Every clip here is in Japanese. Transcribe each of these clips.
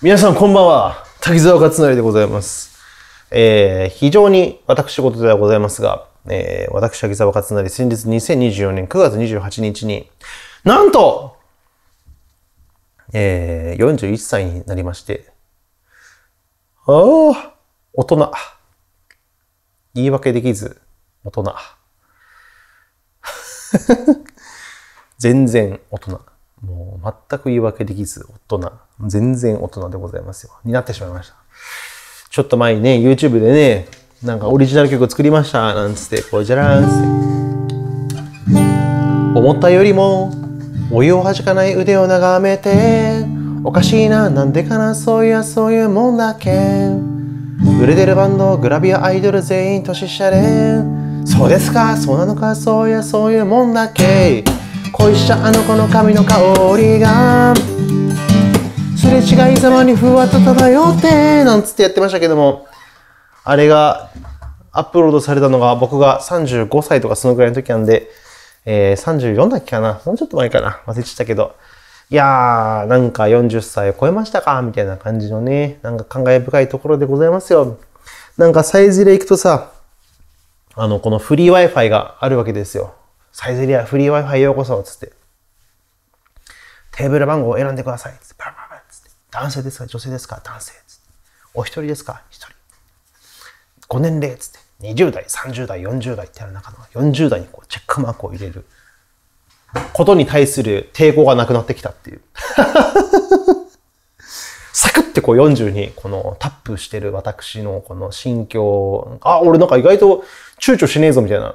皆さんこんばんは。滝沢勝成でございます。えー、非常に私事ではございますが、えー、私、滝沢勝成、先日2024年9月28日に、なんと、えー、41歳になりまして、ああ、大人。言い訳できず、大人。全然大人。もう全く言い訳できず、大人、全然大人でございますよ。になってしまいました。ちょっと前にね、YouTube でね、なんかオリジナル曲作りました、なんつって、こうじゃらんって。思ったよりも、お湯をはじかない腕を眺めて、おかしいな、なんでかな、そういやそういうもんだけ。売れてるバンド、グラビアアイドル全員年下で、そうですか、そうなのか、そういやそういうもんだけ。恋しちゃあの子の髪の香りがすれ違いざまにふわっと漂ってなんつってやってましたけどもあれがアップロードされたのが僕が35歳とかそのぐらいの時なんで、えー、34だっけかなもうちょっと前かな忘れちゃったけどいやーなんか40歳を超えましたかみたいな感じのねなんか感慨深いところでございますよなんかサイズで行くとさあのこのフリー Wi-Fi があるわけですよサイゼリアフリー Wi-Fi ようこそ、つって。テーブル番号を選んでください、つって。バババつって。男性ですか女性ですか男性、つって。お一人ですか一人。ご年齢、つって。20代、30代、40代ってある中の40代にこうチェックマークを入れることに対する抵抗がなくなってきたっていう。サクってこう40にこのタップしてる私のこの心境、あ、俺なんか意外と躊躇しねえぞみたいな。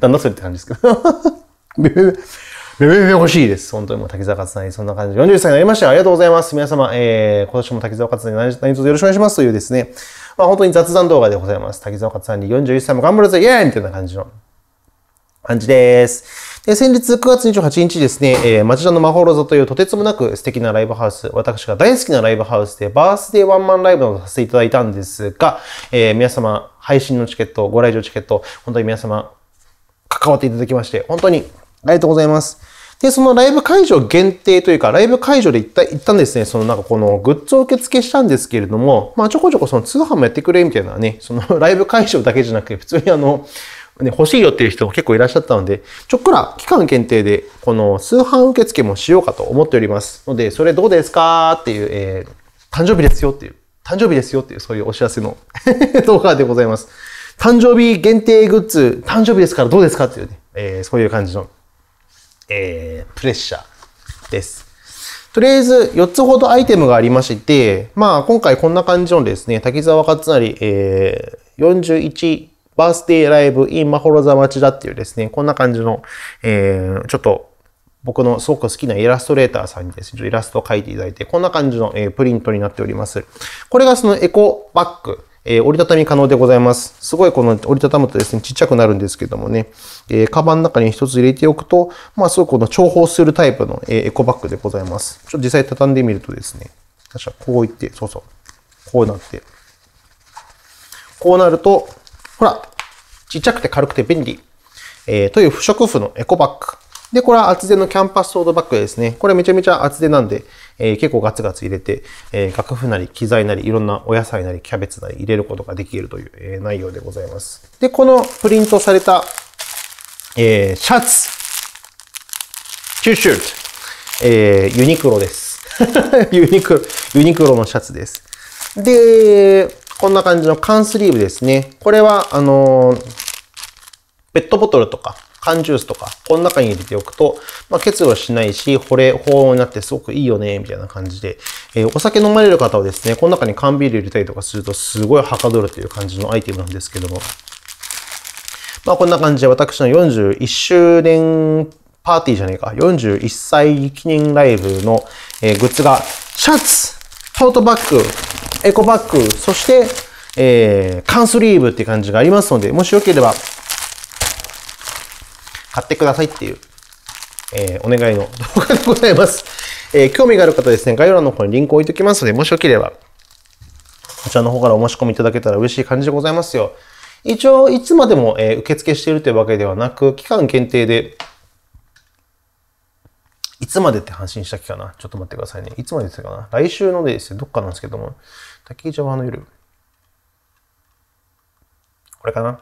な んだそれって感じですけど。めめめ、めめめ欲しいです。本当にもう滝沢勝さんにそんな感じで。40歳になりました。ありがとうございます。皆様、えー、今年も滝沢勝さんに何卒よろしくお願いしますというですね、まあ本当に雑談動画でございます。滝沢勝さんに41歳も頑張るぜイエーイみたいな感じの感じです。先日9月28日ですね、えー、町田の魔法ロ座というとてつもなく素敵なライブハウス、私が大好きなライブハウスでバースデーワンマンライブをさせていただいたんですが、えー、皆様、配信のチケット、ご来場チケット、本当に皆様、関わっていただきまして、本当にありがとうございます。で、そのライブ会場限定というか、ライブ会場で行った、ったんですね、そのなんかこのグッズを受付したんですけれども、まあちょこちょこその通販もやってくれみたいなね、そのライブ会場だけじゃなくて、普通にあの、ね、欲しいよっていう人も結構いらっしゃったので、ちょっくら期間限定で、この通販受付もしようかと思っておりますので、それどうですかっていう、えー、誕生日ですよっていう、誕生日ですよっていう、そういうお知らせの 動画でございます。誕生日限定グッズ、誕生日ですからどうですかっていうね、えー、そういう感じの、えー、プレッシャーです。とりあえず4つほどアイテムがありまして、まあ今回こんな感じのですね、滝沢勝成、えー、41、バースデーライブ in ホロザ座町だっていうですね、こんな感じの、えー、ちょっと僕のすごく好きなイラストレーターさんにですね、イラストを描いていただいて、こんな感じの、えプリントになっております。これがそのエコバッグ、えー、折りたたみ可能でございます。すごいこの折りたたむとですね、ちっちゃくなるんですけどもね、えー、カバンの中に一つ入れておくと、まあすごくこの重宝するタイプの、えエコバッグでございます。ちょっと実際畳んでみるとですね、確かこういって、そうそう、こうなって、こうなると、ほら、ちっちゃくて軽くて便利。えー、という不織布のエコバッグ。で、これは厚手のキャンパスソードバッグですね。これめちゃめちゃ厚手なんで、えー、結構ガツガツ入れて、えー、楽譜なり機材なり、いろんなお野菜なり、キャベツなり入れることができるという、えー、内容でございます。で、このプリントされた、えー、シャツ、チューシューえー、ユニクロです。ユニクロ、ユニクロのシャツです。で、こんな感じの缶スリーブですね。これは、あのー、ペットボトルとか、缶ジュースとか、この中に入れておくと、まあ、結露しないし、保冷、保温になってすごくいいよね、みたいな感じで、えー、お酒飲まれる方はですね、この中に缶ビール入れたりとかすると、すごいはかどるという感じのアイテムなんですけども。まあ、こんな感じで、私の41周年パーティーじゃねえか、41歳記念ライブの、えー、グッズが、シャツトートバッグ、エコバッグ、そして、えー、缶スリーブっていう感じがありますので、もしよければ、買ってくださいっていう、えー、お願いの動画でございます。えー、興味がある方ですね、概要欄の方にリンクを置いておきますので、もしよければ、こちらの方からお申し込みいただけたら嬉しい感じでございますよ。一応、いつまでも、えー、受付しているというわけではなく、期間限定で、つまでって発信したっけかなちょっと待ってくださいね。いつまでですかな来週のですよ、どっかなんですけども、滝ジャワの夜。これかな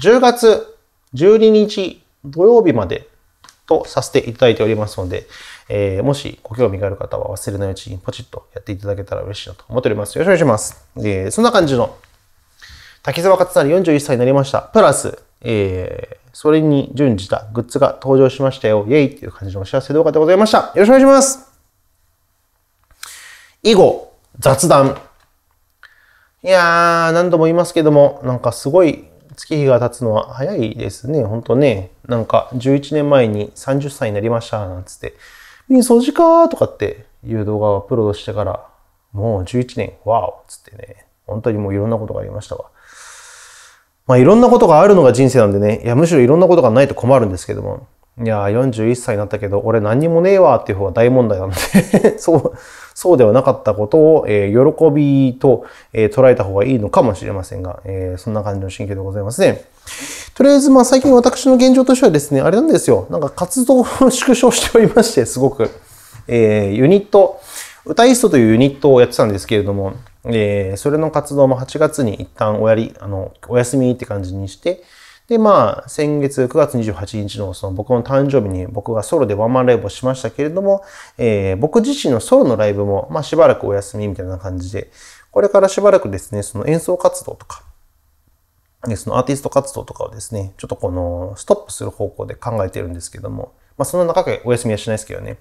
?10 月12日土曜日までとさせていただいておりますので、えー、もしご興味がある方は忘れないうちにポチッとやっていただけたら嬉しいなと思っております。よろしくお願いします。えー、そんな感じの、滝沢勝成41歳になりました。プラス、えー、それに準じたグッズが登場しましたよ。イェイっていう感じのお知らせ動画でございました。よろしくお願いします。以後、雑談。いやー、何度も言いますけども、なんかすごい月日が経つのは早いですね。ほんとね。なんか11年前に30歳になりました、なんつって。み掃除かーとかっていう動画をアップロードしてから、もう11年、わっつってね。本当にもういろんなことがありましたわ。まあ、いろんなことがあるのが人生なんでね、いや、むしろいろんなことがないと困るんですけども、いや、41歳になったけど、俺何にもねえわっていう方が大問題なので そう、そうではなかったことを、えー、喜びと、えー、捉えた方がいいのかもしれませんが、えー、そんな感じの心境でございますね。とりあえず、まあ最近私の現状としてはですね、あれなんですよ。なんか活動を縮小しておりまして、すごく。えユニット、歌イストというユニットをやってたんですけれども、えー、それの活動も8月に一旦おやり、あの、お休みって感じにして、で、まあ、先月9月28日のその僕の誕生日に僕がソロでワンマンライブをしましたけれども、えー、僕自身のソロのライブも、まあ、しばらくお休みみたいな感じで、これからしばらくですね、その演奏活動とか、そのアーティスト活動とかをですね、ちょっとこのストップする方向で考えてるんですけども、まあ、そんな中でお休みはしないですけどね。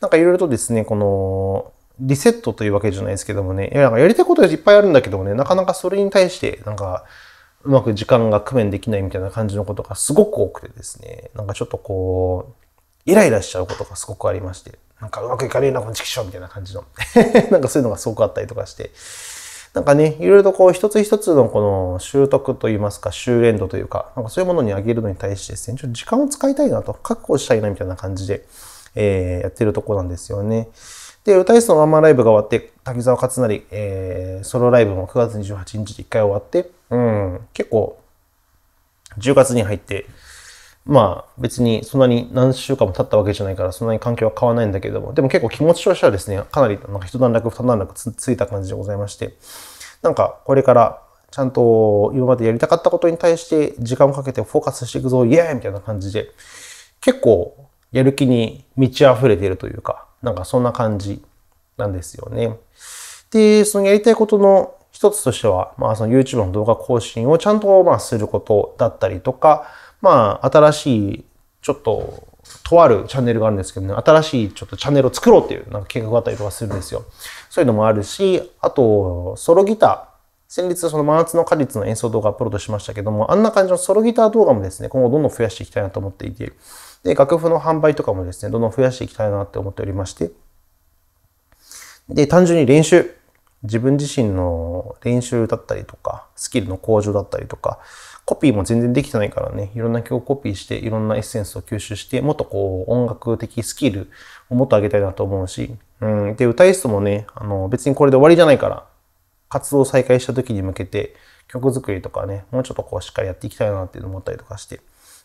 なんかいろいろとですね、この、リセットというわけじゃないですけどもね、や、なんかやりたいことはいっぱいあるんだけどもね、なかなかそれに対して、なんか、うまく時間が工面できないみたいな感じのことがすごく多くてですね、なんかちょっとこう、イライラしちゃうことがすごくありまして、なんかうまくいかねえな、このチキショーみたいな感じの、なんかそういうのがすごくあったりとかして、なんかね、いろいろとこう一つ一つのこの習得といいますか、修練度というか、なんかそういうものにあげるのに対してですね、ちょっと時間を使いたいなと、確保したいなみたいな感じで、えー、やってるとこなんですよね。で、歌いそのワンマンライブが終わって、滝沢勝成、えー、ソロライブも9月28日で1回終わって、うん、結構、10月に入って、まあ別にそんなに何週間も経ったわけじゃないからそんなに環境は変わらないんだけれども、でも結構気持ちとしてはですね、かなりなんか一段落二段落つついた感じでございまして、なんかこれからちゃんと今までやりたかったことに対して時間をかけてフォーカスしていくぞ、イエーイみたいな感じで、結構やる気に満ち溢れているというか、なんかそんな感じなんですよね。で、そのやりたいことの一つとしては、まあその YouTube の動画更新をちゃんとまあすることだったりとか、まあ新しいちょっととあるチャンネルがあるんですけどね、新しいちょっとチャンネルを作ろうっていうなんか計画があったりとかするんですよ。そういうのもあるし、あとソロギター、先日その真夏の果実の演奏動画アップロードしましたけども、あんな感じのソロギター動画もですね、今後どんどん増やしていきたいなと思っていて、で、楽譜の販売とかもですね、どんどん増やしていきたいなって思っておりまして、で、単純に練習、自分自身の練習だったりとか、スキルの向上だったりとか、コピーも全然できてないからね、いろんな曲をコピーして、いろんなエッセンスを吸収して、もっとこう、音楽的スキルをもっと上げたいなと思うし、うん、で、歌い手もね、あの、別にこれで終わりじゃないから、活動を再開した時に向けて、曲作りとかね、もうちょっとこうしっかりやっていきたいなっていうの思ったりとかして、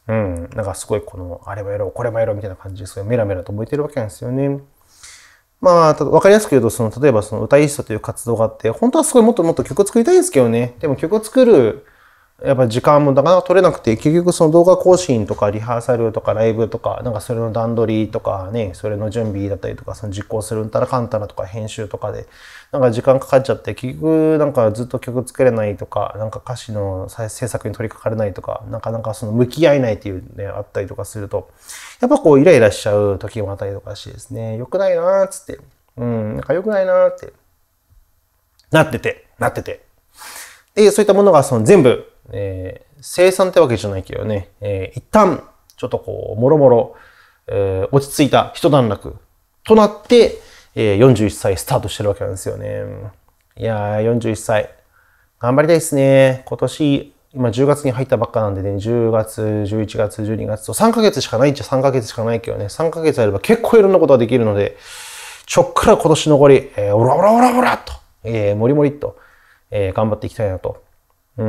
うん、なんかすごいこの、あれもやろう、これもやろうみたいな感じですごいメラメラと向えてるわけなんですよね。まあ、わかりやすく言うと、その、例えばその歌い人という活動があって、本当はすごいもっともっと曲作りたいんですけどね。でも曲作るやっぱ時間もなかなか取れなくて、結局その動画更新とかリハーサルとかライブとか、なんかそれの段取りとかね、それの準備だったりとか、その実行するんたらかんたらとか編集とかで、なんか時間かかっちゃって、結局なんかずっと曲作れないとか、なんか歌詞の制作に取り掛かれないとか、なかなかその向き合えないっていうね、あったりとかすると、やっぱこうイライラしちゃう時もあったりとかしてですね、良くないなーっつって、うん、なんか良くないなーって、なってて、なってて。で、そういったものがその全部えー、生産ってわけじゃないけどね、えー、一旦、ちょっとこう、もろもろ、えー、落ち着いた一段落となって、えー、41歳スタートしてるわけなんですよね。いやー、41歳。頑張りたいですね。今年、今10月に入ったばっかなんでね、10月、11月、12月と3ヶ月しかないっちゃ3ヶ月しかないけどね、3ヶ月あれば結構いろんなことができるので、ちょっくら今年残り、えー、オラオラオラオラと、えー、もりもりっと、えー、頑張っていきたいなとう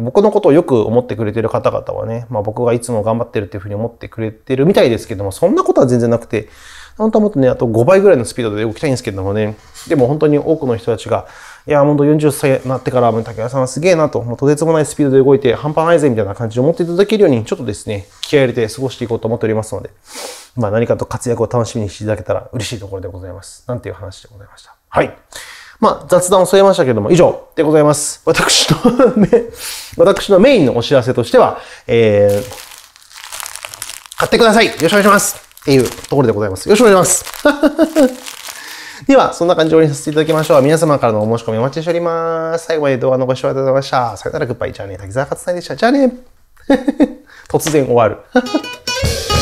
ん僕のことをよく思ってくれてる方々はね、まあ、僕がいつも頑張ってるっていうふうに思ってくれてるみたいですけどもそんなことは全然なくて本当はもっとねあと5倍ぐらいのスピードで動きたいんですけどもねでも本当に多くの人たちがいや本当40歳になってから竹谷さんはすげえなともうとてつもないスピードで動いて半端ないぜみたいな感じで思っていただけるようにちょっとですね気合入れて過ごしていこうと思っておりますので、まあ、何かと活躍を楽しみにしていただけたら嬉しいところでございますなんていう話でございましたはい。まあ、雑談を添えましたけれども、以上でございます。私の私のメインのお知らせとしては、えー、買ってくださいよろしくお願いしますっていうところでございます。よろしくお願いします では、そんな感じで終わりにさせていただきましょう。皆様からのお申し込みお待ちしております。最後まで動画のご視聴ありがとうございました。さよなら、グッバイ。じゃあね、滝沢勝んでした。じゃあね 突然終わる。